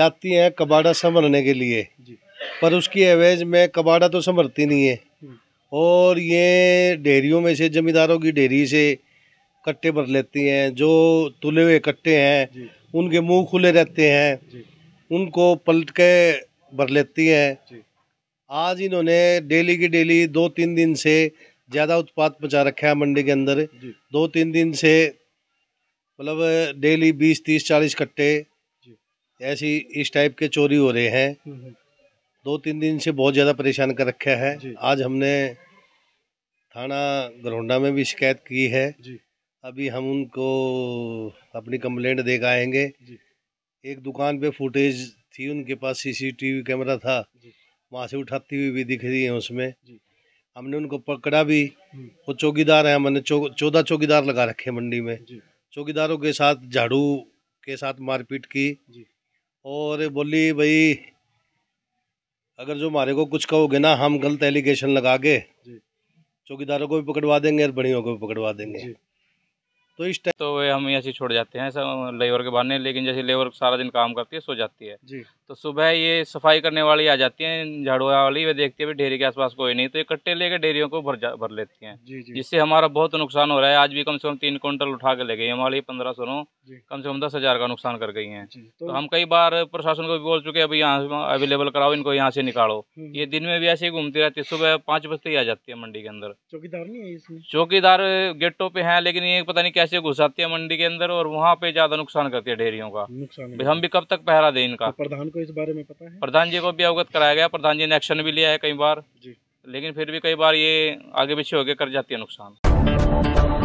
आती हैं कबाड़ा संभरने के लिए पर उसकी एवेज में कबाड़ा तो संभरती नहीं है हम्म। और ये डेरियों में से जमींदारों की डेरी से कट्टे भर लेती हैं जो तुले हुए कट्टे हैं उनके मुंह खुले रहते हैं उनको पलट के भर लेती हैं आज इन्होंने डेली की डेली दो तीन दिन से ज़्यादा उत्पाद पहुँचा रखा है मंडी के अंदर दो तीन दिन से मतलब डेली बीस तीस चालीस कट्टे ऐसी इस टाइप के चोरी हो रहे हैं हम्म, हम्म। दो तीन दिन से बहुत ज़्यादा परेशान कर रखा है आज हमने थाना गरोंडा में भी शिकायत की है अभी हम उनको अपनी कंप्लेंट दे आएंगे एक दुकान पे फुटेज थी उनके पास सीसीटीवी कैमरा था वहाँ से उठाती हुई भी दिख रही है उसमें हमने उनको पकड़ा भी हम्म। वो चौकीदार है हमने चौदह चो, चौकीदार लगा रखे मंडी में चौकीदारों के साथ झाड़ू के साथ मारपीट की और बोली भाई अगर जो हमारे को कुछ कहोगे ना हम गलत एलिगेशन लगा के चौकीदारों को भी पकड़वा देंगे और बड़ियों को भी पकड़वा देंगे तो इस टाइम तो वे हम यहाँ से छोड़ जाते हैं लेबर के बहाने लेकिन जैसे लेबर सारा दिन काम करती है सो जाती है जी तो सुबह ये सफाई करने वाली आ जाती है झाड़ू वाली वे देखती है डेयरी के आसपास कोई नहीं तो इकट्ठे लेके ढेरियों को भर जा भर लेती हैं जिससे हमारा बहुत नुकसान हो रहा है आज भी कम से कम तीन क्विंटल उठा के ले गई हमारी पंद्रह सौ कम से कम दस हज़ार का नुकसान कर गई है तो, तो हम कई बार प्रशासन को भी बोल चुके हैं अभी यहाँ अवेलेबल कराओ इनको यहाँ से निकालो हम्म, हम्म। ये दिन में भी ऐसे ही घूमती रहती है सुबह पाँच बजते ही आ जाती है मंडी के अंदर चौकीदार नहीं है इसमें चौकीदार गेटों पे हैं लेकिन ये पता नहीं क्या घुस जाती है मंडी के अंदर और वहाँ पे ज्यादा नुकसान करती है डेयरियों का नुकसान हम भी कब तक पहरा दे इनका तो प्रधान को इस बारे में पता है प्रधान जी को भी अवगत कराया गया प्रधान जी ने एक्शन भी लिया है कई बार लेकिन फिर भी कई बार ये आगे पीछे होकर कर जाती है नुकसान